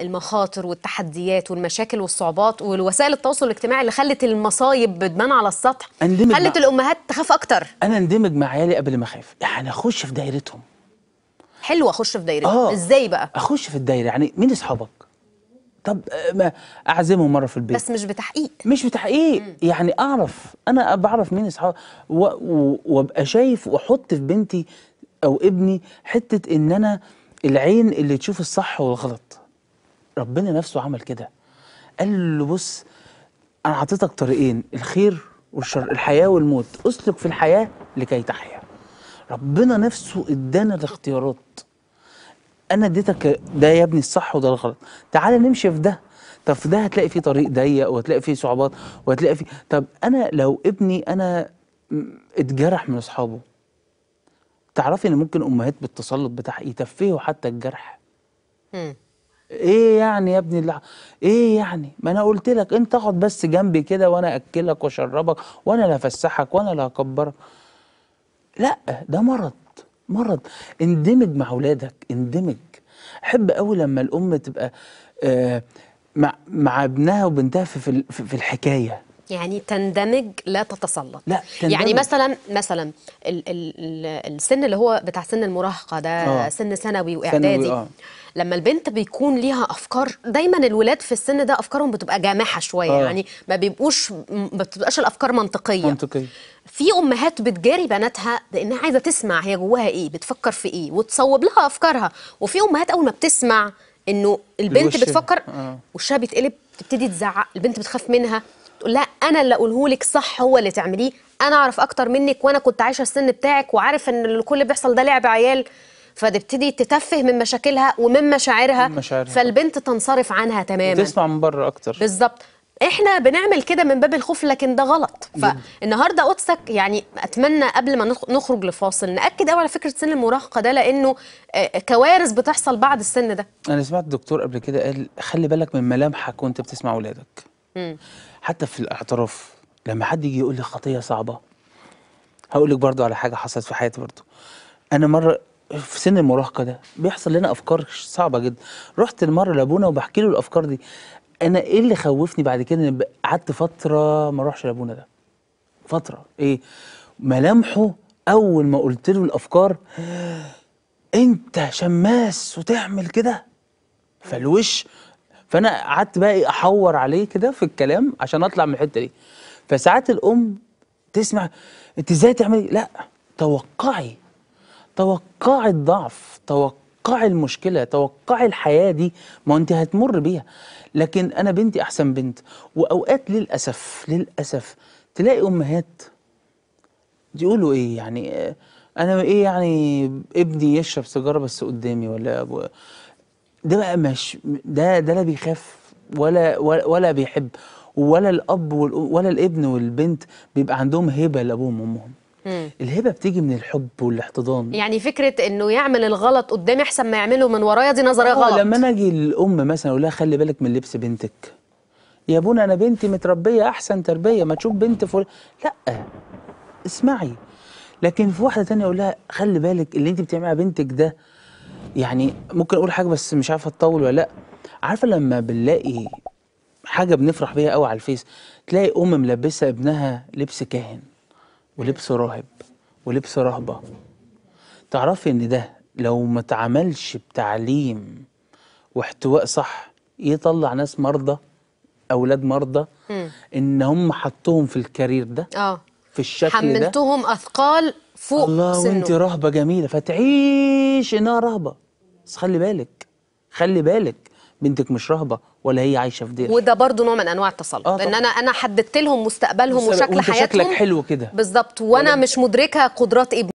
المخاطر والتحديات والمشاكل والصعوبات والوسائل التواصل الاجتماعي اللي خلت المصايب بتبان على السطح خلت مع... الامهات تخاف اكتر انا اندمج مع عيالي قبل ما اخاف يعني اخش في دايرتهم حلو اخش في دايرتهم آه. ازاي بقى اخش في الدايره يعني مين اصحابك طب آه، ما اعزمهم مره في البيت بس مش بتحقيق مش بتحقيق مم. يعني اعرف انا بعرف مين اصحابي وابقى شايف واحط في بنتي او ابني حته ان انا العين اللي تشوف الصح والغلط ربنا نفسه عمل كده قال له بص انا حطيتك طريقين الخير والشر الحياه والموت اسلك في الحياه لكي تحيا ربنا نفسه ادانا الاختيارات انا اديتك ده يا ابني الصح وده الغلط تعالى نمشي في ده طب في ده هتلاقي فيه طريق ضيق وهتلاقي فيه صعوبات وهتلاقي فيه طب انا لو ابني انا اتجرح من اصحابه تعرفي ان ممكن امهات بالتسلط بتاعها يتفهوا حتى الجرح ايه يعني يا ابني اللع... ايه يعني ما انا قلت لك انت اقعد بس جنبي كده وانا اكلك واشربك وانا اللي هفسحك وانا اللي هكبرك لا ده مرض مرض اندمج مع اولادك اندمج احب قوي لما الام تبقى آه مع مع ابنها وبنتها في, في في الحكايه يعني تندمج لا تتسلط لا تندمج. يعني مثلا مثلا ال ال ال السن اللي هو بتاع سن المراهقه ده آه. سن ثانوي واعدادي آه. لما البنت بيكون ليها افكار دايما الولاد في السن ده افكارهم بتبقى جامحه شويه آه. يعني ما بيبقوش ما بتبقاش الافكار منطقيه منطقيه في امهات بتجاري بناتها لانها عايزه تسمع هي جواها ايه بتفكر في ايه وتصوب لها افكارها وفي امهات اول ما بتسمع انه البنت الوشي. بتفكر آه. وشها بيتقلب تبتدي تزعق البنت بتخاف منها تقول لها انا اللي اقوله لك صح هو اللي تعمليه انا اعرف اكتر منك وانا كنت عايشه السن بتاعك وعارف ان اللي كل بيحصل ده لعب عيال فتبتدي تتفه من مشاكلها ومن مشاعرها, من فالبنت تنصرف عنها تماما تسمع من بره اكتر بالظبط احنا بنعمل كده من باب الخوف لكن ده غلط فالنهارده قدسك يعني اتمنى قبل ما نخرج لفاصل ناكد قوي على فكره سن المراهقه ده لانه آه، آه، كوارث بتحصل بعد السن ده انا سمعت الدكتور قبل كده قال خلي بالك من ملامحك وانت بتسمع اولادك حتى في الاعتراف لما حد يجي يقول لي خطيه صعبه هقول لك برضو على حاجه حصلت في حياتي برضو انا مره في سن المراهقه ده بيحصل لنا افكار صعبه جدا رحت المره لابونا وبحكي له الافكار دي انا ايه اللي خوفني بعد كده ان قعدت فتره ما اروحش لابونا ده فتره ايه ملامحه اول ما قلت له الافكار انت شماس وتعمل كده فالوش فانا قعدت بقى إيه، احور عليه كده في الكلام عشان اطلع من الحته دي فساعات الام تسمع انت ازاي تعملي لا توقعي توقعي الضعف توقعي المشكله توقعي الحياه دي ما انت هتمر بيها لكن انا بنتي احسن بنت واوقات للاسف للاسف تلاقي امهات يقولوا ايه يعني انا ايه يعني ابني يشرب سيجاره بس قدامي ولا أبو ده بقى مش ده ده لا بيخاف ولا ولا, ولا بيحب ولا الاب ولا الابن والبنت بيبقى عندهم هبه لابوهم وامهم الهبه بتيجي من الحب والاحتضان يعني فكره انه يعمل الغلط قدامي احسن ما يعمله من ورايا دي نظريه آه، غلط لما انا اجي الام مثلا اقول لها خلي بالك من لبس بنتك يا بونا انا بنتي متربيه احسن تربيه ما تشوف بنت فول لا اسمعي لكن في واحده تانية اقول لها خلي بالك اللي انت بتعملها بنتك ده يعني ممكن اقول حاجه بس مش عارف اتطول ولا لا عارفه لما بنلاقي حاجه بنفرح بيها قوي على الفيس تلاقي ام ملبسه ابنها لبس كاهن ولبس راهب ولبس رهبه تعرفي ان ده لو ما اتعملش بتعليم واحتواء صح يطلع ناس مرضى اولاد مرضى م. ان هم حطوهم في الكارير ده اه في الشكل حملتهم ده حملتهم اثقال فوق الله سنه الله وانت رهبه جميله فتعيش انها رهبه بس خلي بالك خلي بالك بنتك مش رهبه ولا هي عايشه في دير وده برضو نوع من انواع التسلط آه ان انا انا حددت لهم مستقبلهم وشكل حياتهم شكلك حلو كده بالظبط وانا مش مدركه قدرات ابني